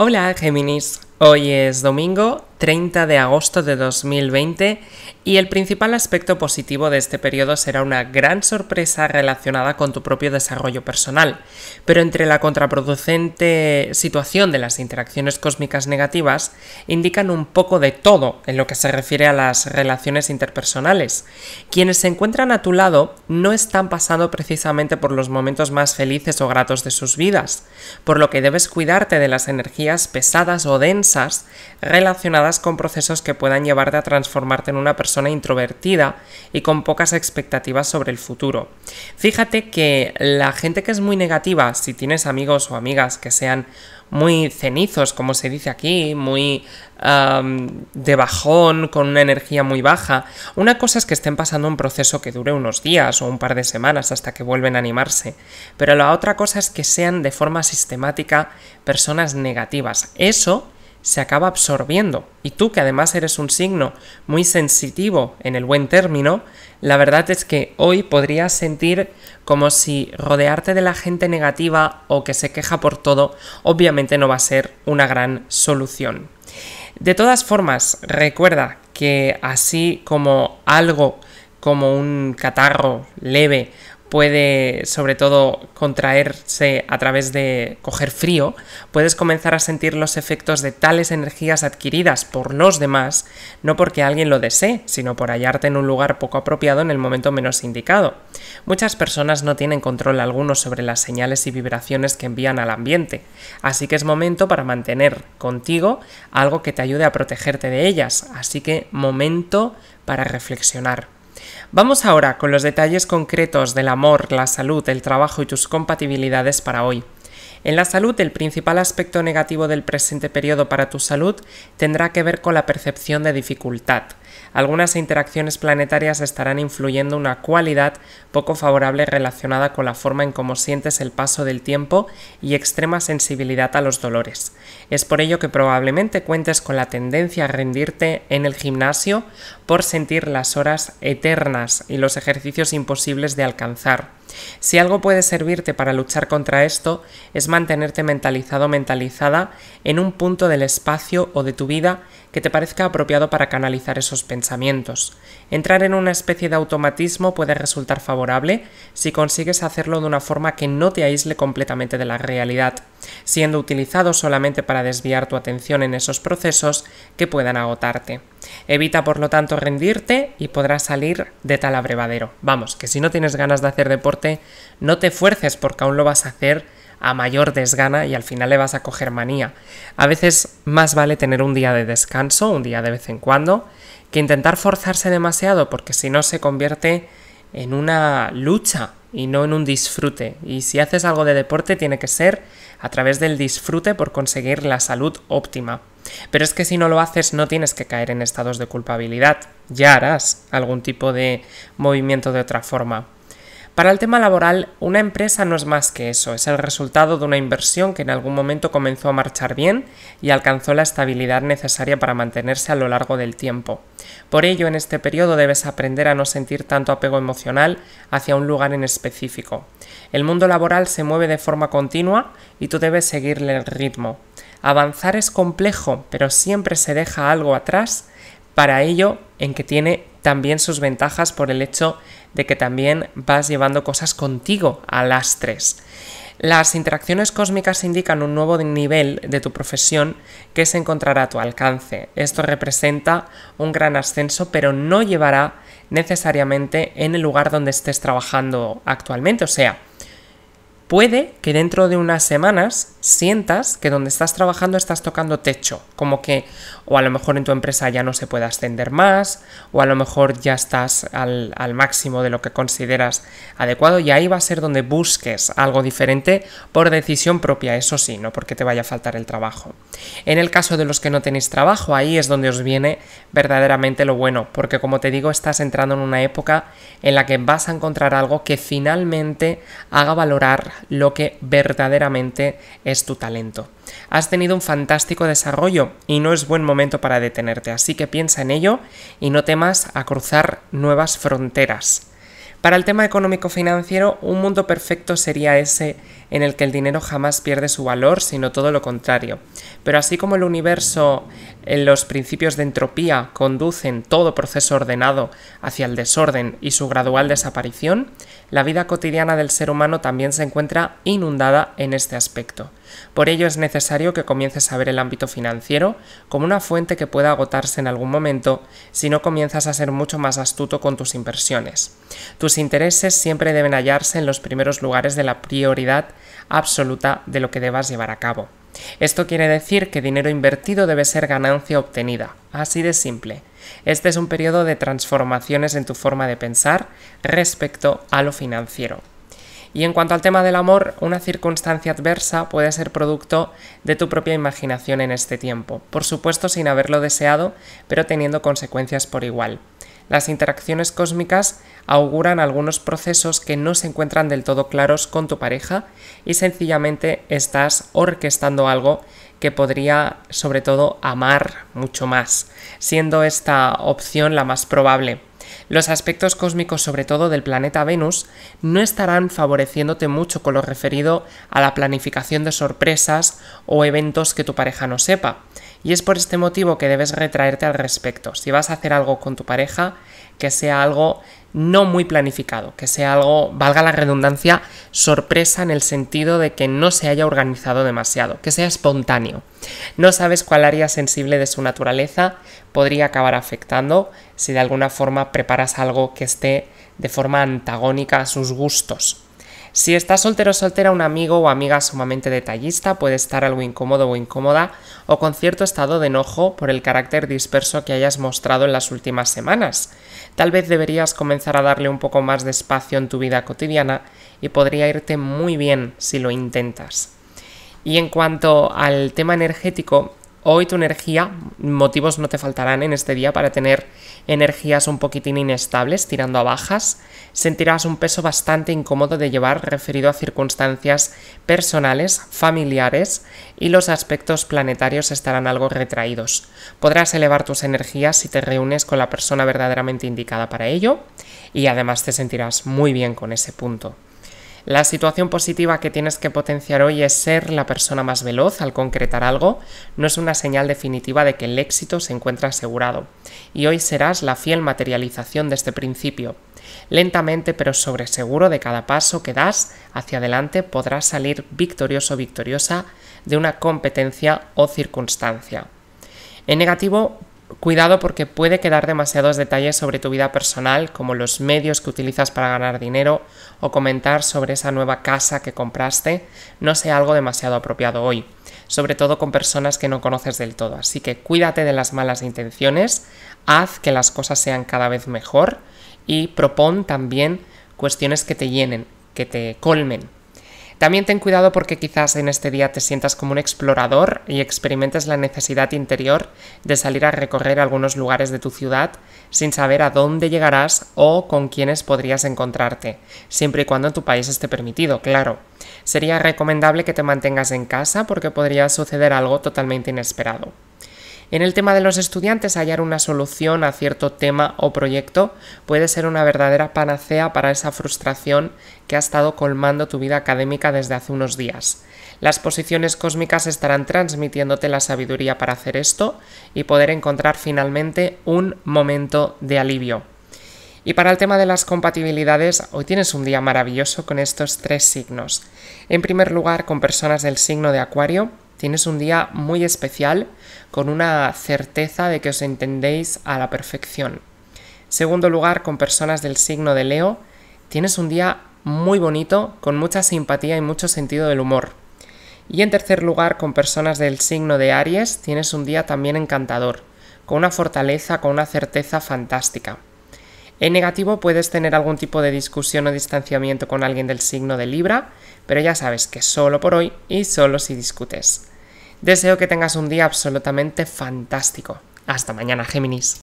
Hola Géminis. Hoy es domingo 30 de agosto de 2020 y el principal aspecto positivo de este periodo será una gran sorpresa relacionada con tu propio desarrollo personal. Pero entre la contraproducente situación de las interacciones cósmicas negativas, indican un poco de todo en lo que se refiere a las relaciones interpersonales. Quienes se encuentran a tu lado no están pasando precisamente por los momentos más felices o gratos de sus vidas, por lo que debes cuidarte de las energías pesadas o densas relacionadas con procesos que puedan llevarte a transformarte en una persona introvertida y con pocas expectativas sobre el futuro. Fíjate que la gente que es muy negativa, si tienes amigos o amigas que sean muy cenizos, como se dice aquí, muy de bajón, con una energía muy baja. Una cosa es que estén pasando un proceso que dure unos días o un par de semanas hasta que vuelven a animarse, pero la otra cosa es que sean de forma sistemática personas negativas. Eso se acaba absorbiendo. Y tú, que además eres un signo muy sensitivo en el buen término, la verdad es que hoy podrías sentir como si rodearte de la gente negativa o que se queja por todo, obviamente no va a ser una gran solución. De todas formas, recuerda que así como algo como un catarro leve puede sobre todo contraerse a través de coger frío, puedes comenzar a sentir los efectos de tales energías adquiridas por los demás, no porque alguien lo desee, sino por hallarte en un lugar poco apropiado en el momento menos indicado. Muchas personas no tienen control alguno sobre las señales y vibraciones que envían al ambiente, así que es momento para mantener contigo algo que te ayude a protegerte de ellas, así que momento para reflexionar. Vamos ahora con los detalles concretos del amor, la salud, el trabajo y tus compatibilidades para hoy. En la salud, el principal aspecto negativo del presente periodo para tu salud tendrá que ver con la percepción de dificultad algunas interacciones planetarias estarán influyendo una cualidad poco favorable relacionada con la forma en cómo sientes el paso del tiempo y extrema sensibilidad a los dolores. Es por ello que probablemente cuentes con la tendencia a rendirte en el gimnasio por sentir las horas eternas y los ejercicios imposibles de alcanzar. Si algo puede servirte para luchar contra esto, es mantenerte mentalizado mentalizada en un punto del espacio o de tu vida que te parezca apropiado para canalizar esos pensamientos. Entrar en una especie de automatismo puede resultar favorable si consigues hacerlo de una forma que no te aísle completamente de la realidad, siendo utilizado solamente para desviar tu atención en esos procesos que puedan agotarte. Evita por lo tanto rendirte y podrás salir de tal abrevadero. Vamos, que si no tienes ganas de hacer deporte, no te fuerces porque aún lo vas a hacer a mayor desgana y al final le vas a coger manía. A veces más vale tener un día de descanso, un día de vez en cuando, que intentar forzarse demasiado, porque si no se convierte en una lucha y no en un disfrute. Y si haces algo de deporte tiene que ser a través del disfrute por conseguir la salud óptima. Pero es que si no lo haces no tienes que caer en estados de culpabilidad, ya harás algún tipo de movimiento de otra forma. Para el tema laboral, una empresa no es más que eso, es el resultado de una inversión que en algún momento comenzó a marchar bien y alcanzó la estabilidad necesaria para mantenerse a lo largo del tiempo. Por ello, en este periodo debes aprender a no sentir tanto apego emocional hacia un lugar en específico. El mundo laboral se mueve de forma continua y tú debes seguirle el ritmo. Avanzar es complejo, pero siempre se deja algo atrás para ello en que tiene también sus ventajas por el hecho de que también vas llevando cosas contigo a las tres. Las interacciones cósmicas indican un nuevo nivel de tu profesión que se encontrará a tu alcance. Esto representa un gran ascenso, pero no llevará necesariamente en el lugar donde estés trabajando actualmente. O sea, Puede que dentro de unas semanas sientas que donde estás trabajando estás tocando techo, como que o a lo mejor en tu empresa ya no se puede ascender más, o a lo mejor ya estás al, al máximo de lo que consideras adecuado y ahí va a ser donde busques algo diferente por decisión propia, eso sí, no porque te vaya a faltar el trabajo. En el caso de los que no tenéis trabajo, ahí es donde os viene verdaderamente lo bueno, porque como te digo, estás entrando en una época en la que vas a encontrar algo que finalmente haga valorar lo que verdaderamente es tu talento. Has tenido un fantástico desarrollo y no es buen momento para detenerte, así que piensa en ello y no temas a cruzar nuevas fronteras. Para el tema económico-financiero, un mundo perfecto sería ese en el que el dinero jamás pierde su valor, sino todo lo contrario. Pero así como el universo los principios de entropía conducen todo proceso ordenado hacia el desorden y su gradual desaparición, la vida cotidiana del ser humano también se encuentra inundada en este aspecto. Por ello es necesario que comiences a ver el ámbito financiero como una fuente que pueda agotarse en algún momento si no comienzas a ser mucho más astuto con tus inversiones. Tus intereses siempre deben hallarse en los primeros lugares de la prioridad absoluta de lo que debas llevar a cabo. Esto quiere decir que dinero invertido debe ser ganancia obtenida, así de simple. Este es un periodo de transformaciones en tu forma de pensar respecto a lo financiero. Y en cuanto al tema del amor, una circunstancia adversa puede ser producto de tu propia imaginación en este tiempo, por supuesto sin haberlo deseado, pero teniendo consecuencias por igual las interacciones cósmicas auguran algunos procesos que no se encuentran del todo claros con tu pareja y sencillamente estás orquestando algo que podría sobre todo amar mucho más, siendo esta opción la más probable. Los aspectos cósmicos sobre todo del planeta Venus no estarán favoreciéndote mucho con lo referido a la planificación de sorpresas o eventos que tu pareja no sepa. Y es por este motivo que debes retraerte al respecto. Si vas a hacer algo con tu pareja, que sea algo no muy planificado, que sea algo, valga la redundancia, sorpresa en el sentido de que no se haya organizado demasiado, que sea espontáneo. No sabes cuál área sensible de su naturaleza podría acabar afectando si de alguna forma preparas algo que esté de forma antagónica a sus gustos. Si estás soltero o soltera, un amigo o amiga sumamente detallista puede estar algo incómodo o incómoda o con cierto estado de enojo por el carácter disperso que hayas mostrado en las últimas semanas. Tal vez deberías comenzar a darle un poco más de espacio en tu vida cotidiana y podría irte muy bien si lo intentas. Y en cuanto al tema energético, hoy tu energía, motivos no te faltarán en este día para tener energías un poquitín inestables, tirando a bajas. Sentirás un peso bastante incómodo de llevar referido a circunstancias personales, familiares y los aspectos planetarios estarán algo retraídos. Podrás elevar tus energías si te reúnes con la persona verdaderamente indicada para ello y además te sentirás muy bien con ese punto. La situación positiva que tienes que potenciar hoy es ser la persona más veloz al concretar algo. No es una señal definitiva de que el éxito se encuentra asegurado. Y hoy serás la fiel materialización de este principio. Lentamente pero sobre seguro de cada paso que das hacia adelante podrás salir victorioso o victoriosa de una competencia o circunstancia. En negativo, Cuidado porque puede quedar demasiados detalles sobre tu vida personal, como los medios que utilizas para ganar dinero o comentar sobre esa nueva casa que compraste, no sea algo demasiado apropiado hoy, sobre todo con personas que no conoces del todo. Así que cuídate de las malas intenciones, haz que las cosas sean cada vez mejor y propon también cuestiones que te llenen, que te colmen, también ten cuidado porque quizás en este día te sientas como un explorador y experimentes la necesidad interior de salir a recorrer algunos lugares de tu ciudad sin saber a dónde llegarás o con quiénes podrías encontrarte, siempre y cuando en tu país esté permitido, claro. Sería recomendable que te mantengas en casa porque podría suceder algo totalmente inesperado. En el tema de los estudiantes, hallar una solución a cierto tema o proyecto puede ser una verdadera panacea para esa frustración que ha estado colmando tu vida académica desde hace unos días. Las posiciones cósmicas estarán transmitiéndote la sabiduría para hacer esto y poder encontrar finalmente un momento de alivio. Y para el tema de las compatibilidades, hoy tienes un día maravilloso con estos tres signos. En primer lugar, con personas del signo de Acuario, Tienes un día muy especial con una certeza de que os entendéis a la perfección. Segundo lugar, con personas del signo de Leo, tienes un día muy bonito, con mucha simpatía y mucho sentido del humor. Y en tercer lugar, con personas del signo de Aries, tienes un día también encantador, con una fortaleza, con una certeza fantástica. En negativo puedes tener algún tipo de discusión o distanciamiento con alguien del signo de Libra, pero ya sabes que solo por hoy y solo si discutes. Deseo que tengas un día absolutamente fantástico. Hasta mañana, Géminis.